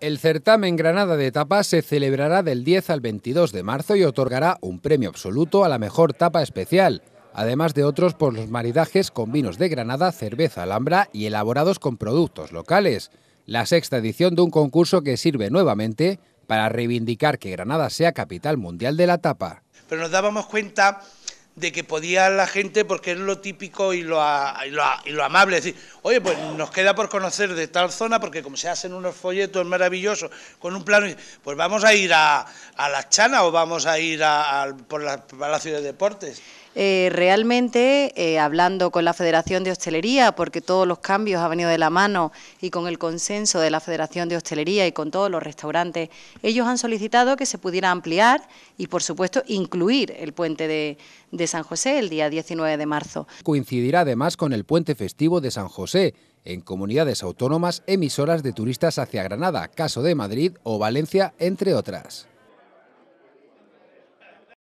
El certamen Granada de Tapas se celebrará del 10 al 22 de marzo y otorgará un premio absoluto a la mejor tapa especial, además de otros por los maridajes con vinos de Granada, cerveza alhambra y elaborados con productos locales. La sexta edición de un concurso que sirve nuevamente para reivindicar que Granada sea capital mundial de la tapa. Pero nos dábamos cuenta de que podía la gente, porque es lo típico y lo, y lo, amable, decir, oye, pues nos queda por conocer de tal zona, porque como se hacen unos folletos maravillosos con un plano, pues vamos a ir a, a La Chana o vamos a ir a, por la Palacio de Deportes. Eh, realmente eh, hablando con la Federación de Hostelería, porque todos los cambios han venido de la mano y con el consenso de la Federación de Hostelería y con todos los restaurantes, ellos han solicitado que se pudiera ampliar y, por supuesto, incluir el puente de, de San José el día 19 de marzo. Coincidirá además con el puente festivo de San José, en comunidades autónomas emisoras de turistas hacia Granada, caso de Madrid o Valencia, entre otras.